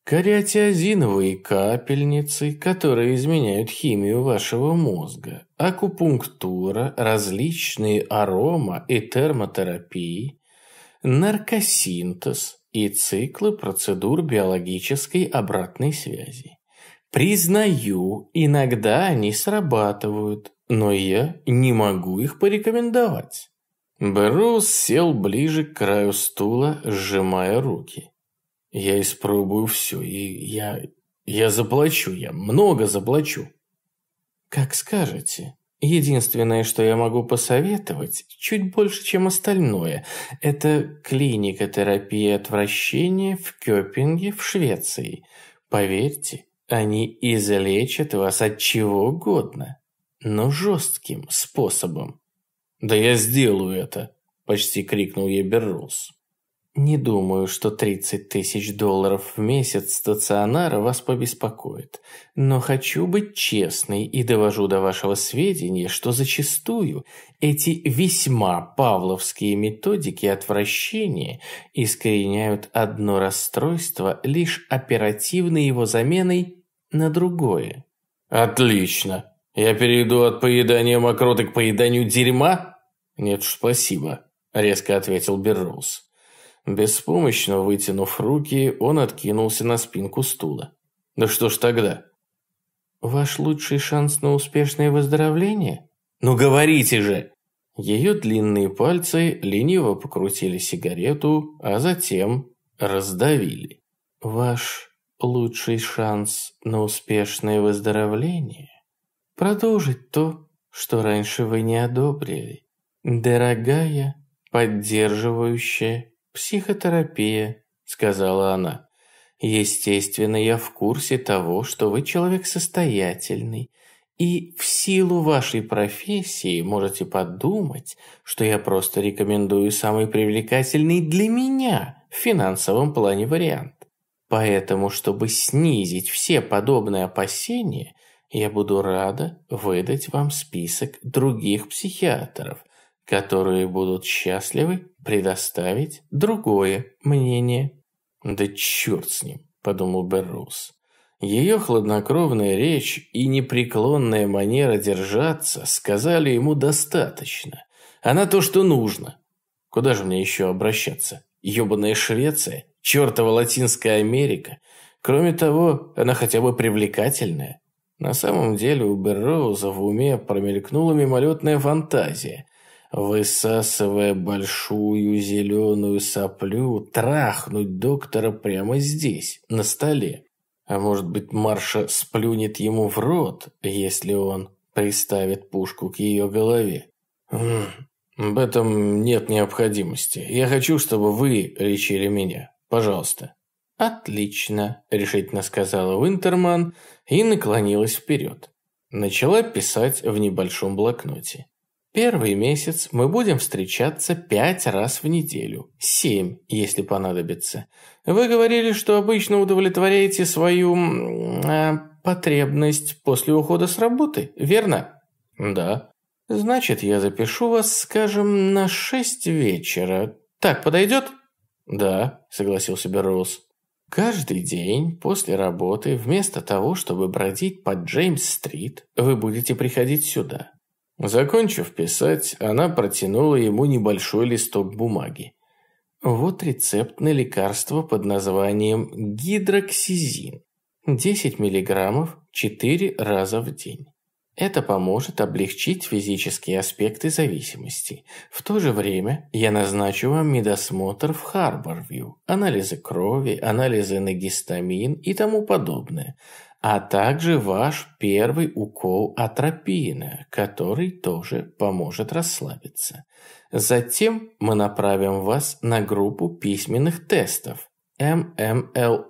Speaker 1: Кариатиазиновые капельницы, которые изменяют химию вашего мозга, акупунктура, различные арома и термотерапии, наркосинтез и циклы процедур биологической обратной связи. Признаю, иногда они срабатывают, но я не могу их порекомендовать. Берроуз сел ближе к краю стула, сжимая руки. «Я испробую все, и я... я заплачу, я много заплачу». «Как скажете. Единственное, что я могу посоветовать, чуть больше, чем остальное, это клиника терапии отвращения в Кёпинге в Швеции. Поверьте, они излечат вас от чего угодно, но жестким способом». «Да я сделаю это!» – почти крикнул ей «Не думаю, что 30 тысяч долларов в месяц стационара вас побеспокоит, но хочу быть честной и довожу до вашего сведения, что зачастую эти весьма павловские методики отвращения искореняют одно расстройство, лишь оперативной его заменой на другое». «Отлично! Я перейду от поедания мокроты к поеданию дерьма?» «Нет уж, спасибо», – резко ответил Берроуз. Беспомощно вытянув руки, он откинулся на спинку стула. «Да что ж тогда?» «Ваш лучший шанс на успешное выздоровление?» «Ну говорите же!» Ее длинные пальцы лениво покрутили сигарету, а затем раздавили. «Ваш лучший шанс на успешное выздоровление?» «Продолжить то, что раньше вы не одобрили. «Дорогая поддерживающая психотерапия», – сказала она. «Естественно, я в курсе того, что вы человек состоятельный, и в силу вашей профессии можете подумать, что я просто рекомендую самый привлекательный для меня в финансовом плане вариант. Поэтому, чтобы снизить все подобные опасения, я буду рада выдать вам список других психиатров, которые будут счастливы предоставить другое мнение. «Да черт с ним», – подумал Берроуз. Ее хладнокровная речь и непреклонная манера держаться сказали ему достаточно. Она то, что нужно. Куда же мне еще обращаться? Ёбаная Швеция? Чёртова Латинская Америка? Кроме того, она хотя бы привлекательная. На самом деле у Берроуза в уме промелькнула мимолетная фантазия, высасывая большую зеленую соплю, трахнуть доктора прямо здесь, на столе. А может быть, Марша сплюнет ему в рот, если он приставит пушку к ее голове. Хм, «В этом нет необходимости. Я хочу, чтобы вы лечили меня. Пожалуйста». «Отлично», – решительно сказала Винтерман и наклонилась вперед. Начала писать в небольшом блокноте. Первый месяц мы будем встречаться пять раз в неделю, семь, если понадобится. Вы говорили, что обычно удовлетворяете свою э, потребность после ухода с работы, верно? Да. Значит, я запишу вас, скажем, на шесть вечера. Так подойдет? Да, согласился Берроуз. Каждый день после работы, вместо того, чтобы бродить по Джеймс-стрит, вы будете приходить сюда. Закончив писать, она протянула ему небольшой листок бумаги. Вот рецепт на лекарство под названием гидроксизин. 10 миллиграммов 4 раза в день. Это поможет облегчить физические аспекты зависимости. В то же время я назначу вам медосмотр в Харборвью, анализы крови, анализы на гистамин и тому подобное а также ваш первый укол атропина, который тоже поможет расслабиться. Затем мы направим вас на группу письменных тестов ММЛО-ТТА,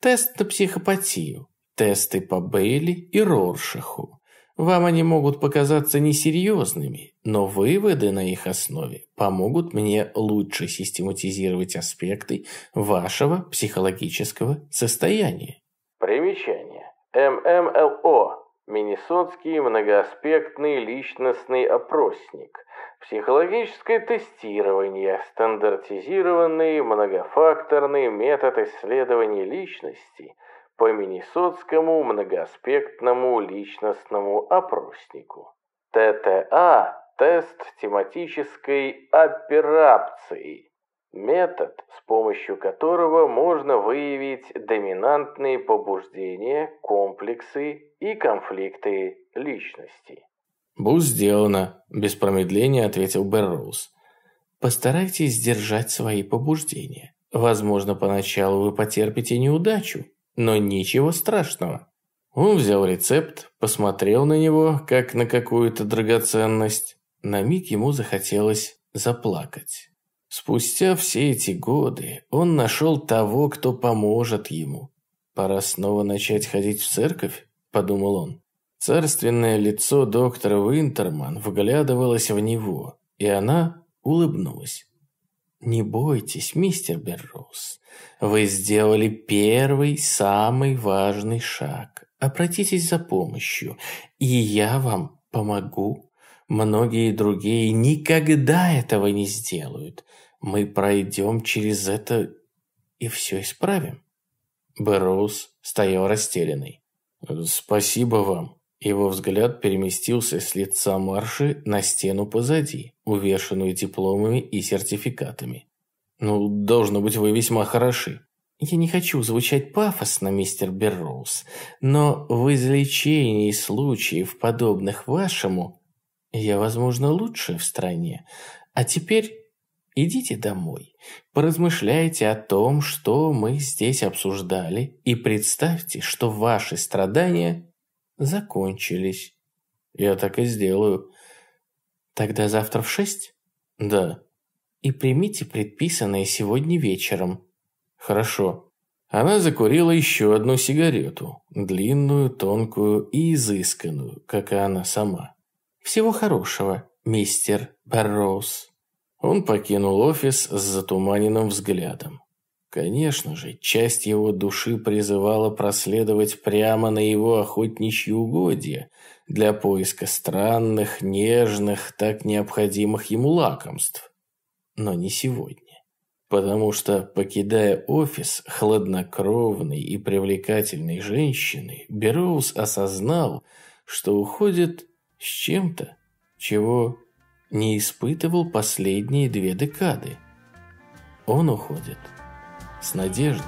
Speaker 1: тест на психопатию, тесты по Бейли и Роршаху, вам они могут показаться несерьезными, но выводы на их основе помогут мне лучше систематизировать аспекты вашего психологического состояния. Примечание. ММЛО. Миннесотский многоаспектный личностный опросник. Психологическое тестирование. Стандартизированный многофакторный метод исследования личности – по Миннесотскому многоаспектному личностному опроснику. ТТА – тест тематической операции, метод, с помощью которого можно выявить доминантные побуждения, комплексы и конфликты личности. «Будь сделано», – без промедления ответил Берроуз. «Постарайтесь сдержать свои побуждения. Возможно, поначалу вы потерпите неудачу, но ничего страшного. Он взял рецепт, посмотрел на него, как на какую-то драгоценность. На миг ему захотелось заплакать. Спустя все эти годы он нашел того, кто поможет ему. «Пора снова начать ходить в церковь?» – подумал он. Царственное лицо доктора Винтерман вглядывалось в него, и она улыбнулась. «Не бойтесь, мистер Берроуз. Вы сделали первый, самый важный шаг. Обратитесь за помощью, и я вам помогу. Многие другие никогда этого не сделают. Мы пройдем через это и все исправим». Берроуз стоял растерянный. «Спасибо вам», его взгляд переместился с лица Марши на стену позади, увешанную дипломами и сертификатами. «Ну, должно быть, вы весьма хороши». «Я не хочу звучать пафосно, мистер Берроуз, но в излечении случаев, подобных вашему, я, возможно, лучше в стране. А теперь идите домой, поразмышляйте о том, что мы здесь обсуждали, и представьте, что ваши страдания закончились. Я так и сделаю. Тогда завтра в шесть? Да. И примите предписанное сегодня вечером. Хорошо. Она закурила еще одну сигарету, длинную, тонкую и изысканную, как и она сама. Всего хорошего, мистер Барроуз. Он покинул офис с затуманенным взглядом. Конечно же, часть его души призывала проследовать прямо на его охотничьи угодья для поиска странных, нежных, так необходимых ему лакомств. Но не сегодня. Потому что, покидая офис хладнокровной и привлекательной женщины, Бероуз осознал, что уходит с чем-то, чего не испытывал последние две декады. Он уходит – с надеждой.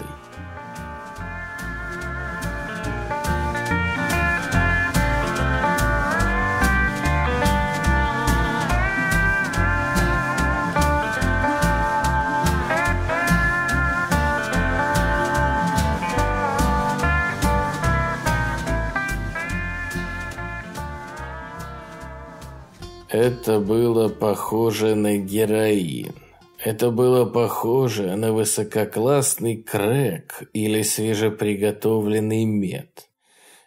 Speaker 1: Это было похоже на героин. Это было похоже на высококлассный крэк или свежеприготовленный мед.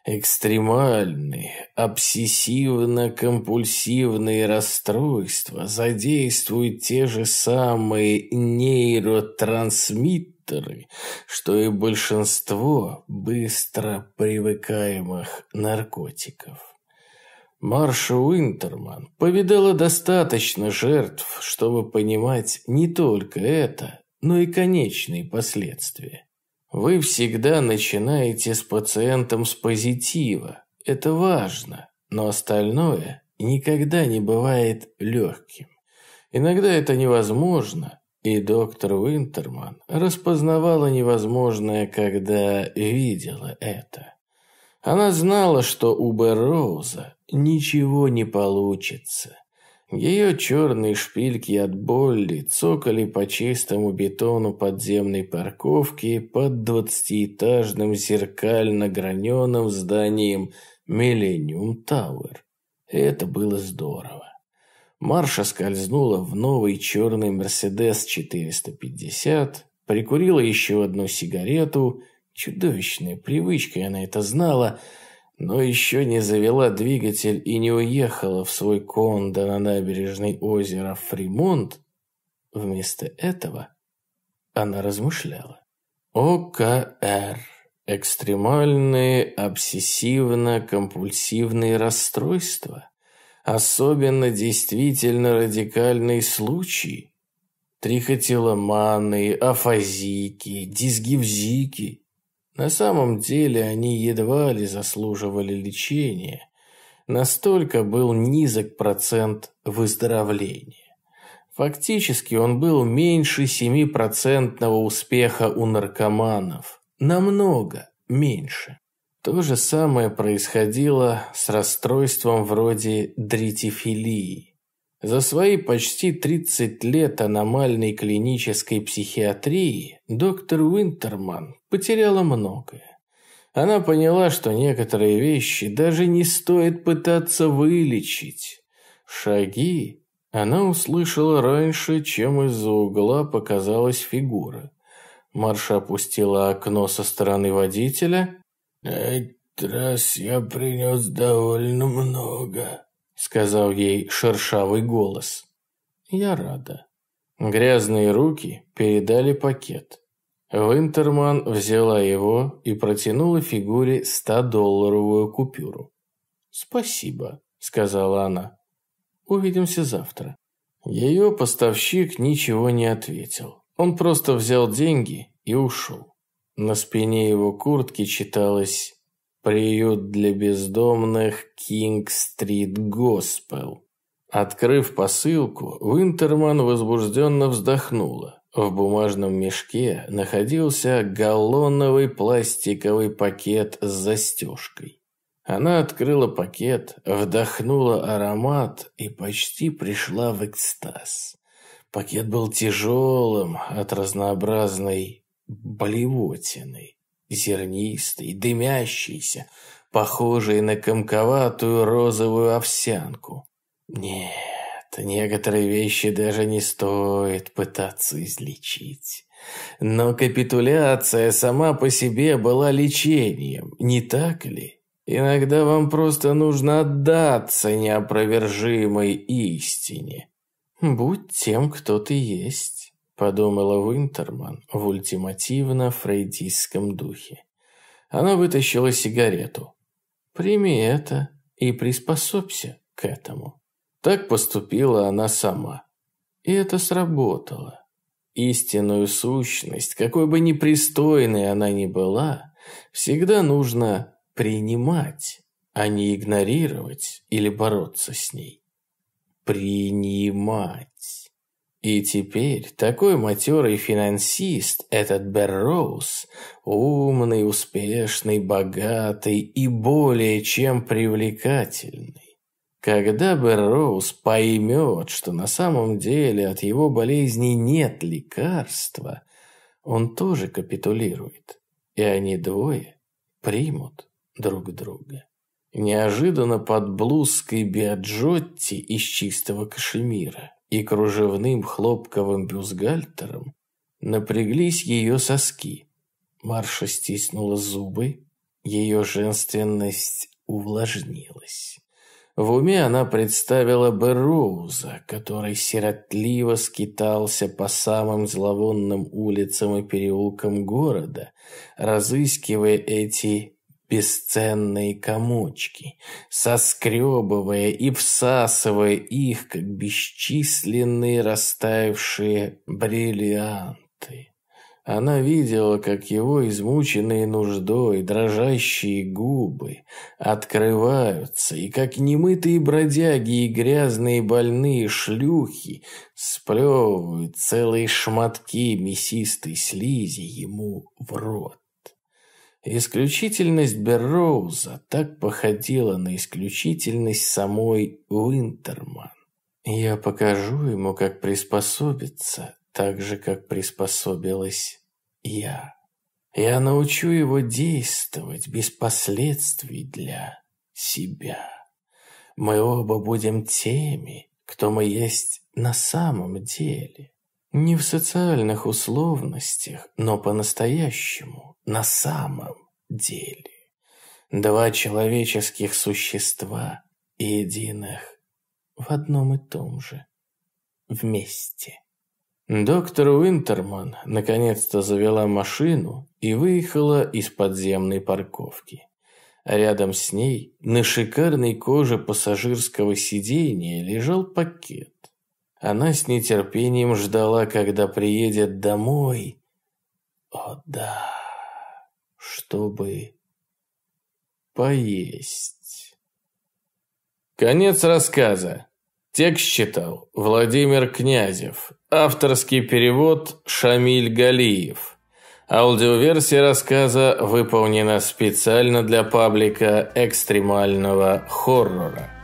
Speaker 1: Экстремальные, обсессивно-компульсивные расстройства задействуют те же самые нейротрансмиттеры, что и большинство быстро привыкаемых наркотиков. Марша Уинтерман повидала достаточно жертв, чтобы понимать не только это, но и конечные последствия. Вы всегда начинаете с пациентом с позитива. Это важно, но остальное никогда не бывает легким. Иногда это невозможно, и доктор Уинтерман распознавала невозможное, когда видела это. Она знала, что у Берроуза ничего не получится. Ее черные шпильки от боли цокали по чистому бетону подземной парковки под двадцатиэтажным зеркально-граненым зданием «Миллениум Тауэр». Это было здорово. Марша скользнула в новый черный «Мерседес 450», прикурила еще одну сигарету. Чудовищная привычка, она это знала – но еще не завела двигатель и не уехала в свой кондо на набережной озера Фримонт, вместо этого она размышляла. ОКР – экстремальные обсессивно-компульсивные расстройства, особенно действительно радикальные случаи, трихотиломаны, афазики, дисгивзики, на самом деле они едва ли заслуживали лечения. Настолько был низок процент выздоровления. Фактически он был меньше 7% успеха у наркоманов. Намного меньше. То же самое происходило с расстройством вроде дритифилии. За свои почти 30 лет аномальной клинической психиатрии доктор Уинтерман потеряла многое. Она поняла, что некоторые вещи даже не стоит пытаться вылечить. Шаги она услышала раньше, чем из-за угла показалась фигура. Марша опустила окно со стороны водителя. «На этот раз я принес довольно много», сказал ей шершавый голос. Я рада. Грязные руки передали пакет. Винтерман взяла его и протянула фигуре 100-долларовую купюру. «Спасибо», — сказала она. «Увидимся завтра». Ее поставщик ничего не ответил. Он просто взял деньги и ушел. На спине его куртки читалось приют для бездомных Кинг-стрит Госпел. Открыв посылку, Винтерман возбужденно вздохнула. В бумажном мешке находился галлоновый пластиковый пакет с застежкой. Она открыла пакет, вдохнула аромат и почти пришла в экстаз. Пакет был тяжелым от разнообразной болевотины зернистый, дымящийся, похожий на комковатую розовую овсянку. Нет, некоторые вещи даже не стоит пытаться излечить. Но капитуляция сама по себе была лечением, не так ли? Иногда вам просто нужно отдаться неопровержимой истине. Будь тем, кто ты есть подумала Винтерман в ультимативно-фрейдистском духе. Она вытащила сигарету. «Прими это и приспособься к этому». Так поступила она сама. И это сработало. Истинную сущность, какой бы непристойной она ни была, всегда нужно принимать, а не игнорировать или бороться с ней. Принимать. И теперь такой матерый финансист, этот Берроуз, умный, успешный, богатый и более чем привлекательный. Когда Берроуз поймет, что на самом деле от его болезни нет лекарства, он тоже капитулирует, и они двое примут друг друга. Неожиданно под блузкой Биаджотти из чистого кашемира и кружевным хлопковым бюстгальтером напряглись ее соски. Марша стиснула зубы, ее женственность увлажнилась. В уме она представила бы Роуза, который сиротливо скитался по самым зловонным улицам и переулкам города, разыскивая эти бесценные комочки, соскребывая и всасывая их, как бесчисленные растаявшие бриллианты. Она видела, как его измученные нуждой, дрожащие губы открываются, и как немытые бродяги и грязные больные шлюхи сплевывают целые шматки мясистой слизи ему в рот. Исключительность Берроуза так походила на исключительность самой Уинтерман. Я покажу ему, как приспособиться, так же, как приспособилась я. Я научу его действовать без последствий для себя. Мы оба будем теми, кто мы есть на самом деле. Не в социальных условностях, но по-настоящему, на самом деле. Два человеческих существа, единых в одном и том же. Вместе. Доктор Уинтерман наконец-то завела машину и выехала из подземной парковки. Рядом с ней на шикарной коже пассажирского сиденья лежал пакет. Она с нетерпением ждала, когда приедет домой. О да, чтобы поесть. Конец рассказа. Текст читал Владимир Князев. Авторский перевод Шамиль Галиев. Аудиоверсия рассказа выполнена специально для паблика экстремального хоррора.